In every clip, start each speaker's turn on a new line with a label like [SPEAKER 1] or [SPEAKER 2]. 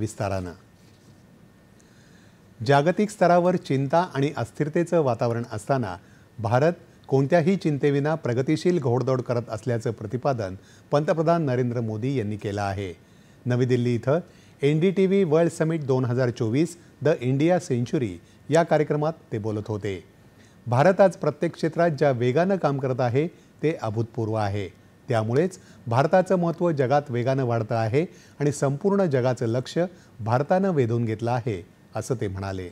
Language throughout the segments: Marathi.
[SPEAKER 1] विस्तारानं जागतिक स्तरावर चिंता आणि अस्थिरतेचं वातावरण असताना भारत कोणत्याही चिंतेविना प्रगतिशील घोडदौड करत असल्याचं प्रतिपादन पंतप्रधान नरेंद्र मोदी यांनी केलं आहे नवी दिल्ली इथं N D T V world summit दोन हजार चोवीस द इंडिया सेंच्युरी या कार्यक्रमात ते बोलत होते भारत आज प्रत्येक क्षेत्रात ज्या वेगानं काम करत आहे ते अभूतपूर्व आहे त्यामुळेच भारताचं महत्त्व जगात वेगानं वाढतं आहे आणि संपूर्ण जगाचं लक्ष भारतानं वेधून घेतलं आहे असं ते म्हणाले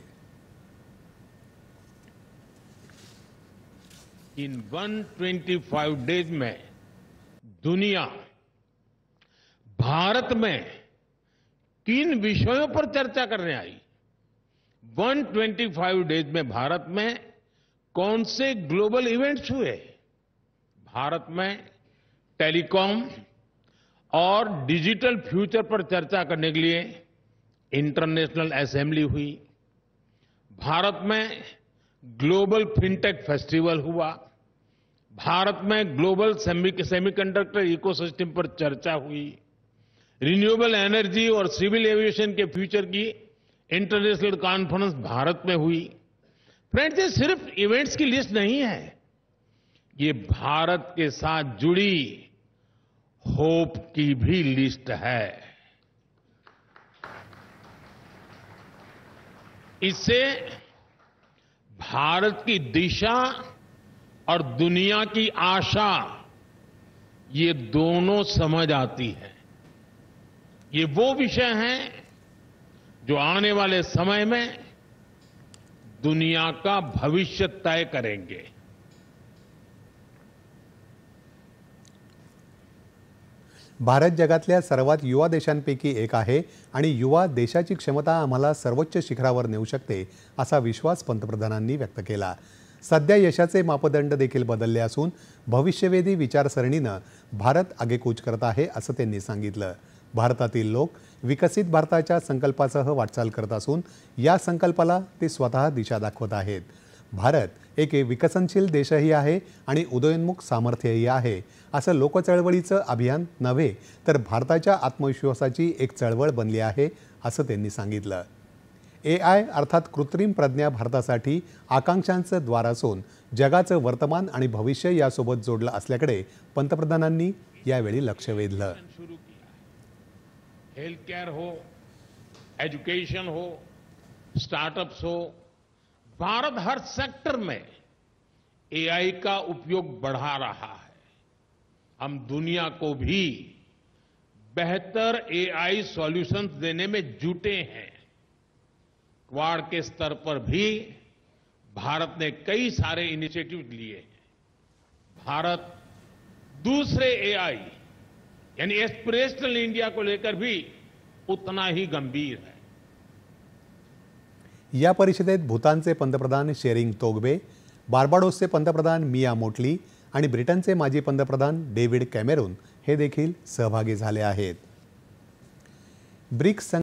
[SPEAKER 2] in one twenty five days में दुनिया भारत में तीन विषयों पर चर्चा करने आई वन ट्वेंटी 125 डेज में भारत में कौन से ग्लोबल इवेंट्स हुए भारत में टेलीकॉम और डिजिटल फ्यूचर पर चर्चा करने के लिए इंटरनेशनल असेंबली हुई भारत में ग्लोबल फिनटेक फेस्टिवल हुआ भारत में ग्लोबल सेमीकंडक्टर इकोसिस्टम पर चर्चा हुई रिन्यूएबल एनर्जी और सिविल एविएशन के फ्यूचर की इंटरनेशनल कॉन्फ्रेंस भारत में हुई फ्रेंड्स ये सिर्फ इवेंट्स की लिस्ट नहीं है ये भारत के साथ जुड़ी होप की भी लिस्ट है इससे भारत की दिशा और दुनिया की आशा ये दोनों समझ आती है ये वो विषय हैं जो आने वाले समय में दुनिया का भविष्य तय करेंगे
[SPEAKER 1] भारत जगातल्या सर्वात युवा देशांपैकी एक आहे आणि युवा देशाची क्षमता आम्हाला सर्वोच्च शिखरावर नेऊ शकते असा विश्वास पंतप्रधानांनी व्यक्त केला सध्या यशाचे मापदंड देखील बदलले असून भविष्यवेधी विचारसरणीनं भारत आगेकूच करत आहे असं त्यांनी सांगितलं भारतातील लोक विकसित भारताच्या संकल्पासह वाटचाल करत असून या संकल्पाला ते स्वतः दिशा दाखवत आहेत भारत एक विकसनशील देशही आहे आणि उदयोन्मुख सामर्थ्यही आहे असं लोकचळवळीचं अभियान नव्हे तर भारताच्या आत्मविश्वासाची एक चळवळ बनली आहे असं त्यांनी सांगितलं ए आय अर्थात कृत्रिम प्रज्ञा भारतासाठी आकांक्षांचं द्वार असून जगाचं वर्तमान आणि भविष्य यासोबत जोडलं असल्याकडे पंतप्रधानांनी यावेळी लक्ष वेधलं
[SPEAKER 2] हेल्थ केअर हो एज्युकेशन हो स्टार्टअप्स हो भारत हर सेक्टर में एआई का उपयोग बढ़ा रहा है हम दुनिया को भी बेहतर एआई सॉल्यूशंस देने में जुटे हैं क्वाड के स्तर पर भी भारत ने कई सारे इनिशिएटिव लिए हैं भारत दूसरे एआई यानी एस्पिरेशनल इंडिया को लेकर भी उतना ही गंभीर है
[SPEAKER 1] या परिषदेत भूतानचे पंतप्रधान शेरिंग तोगबे बार्बाडोसचे पंतप्रधान मिया मोटली आणि ब्रिटनचे माजी पंतप्रधान डेव्हिड कॅमेरून हे देखील सहभागी झाले आहेत ब्रिक्स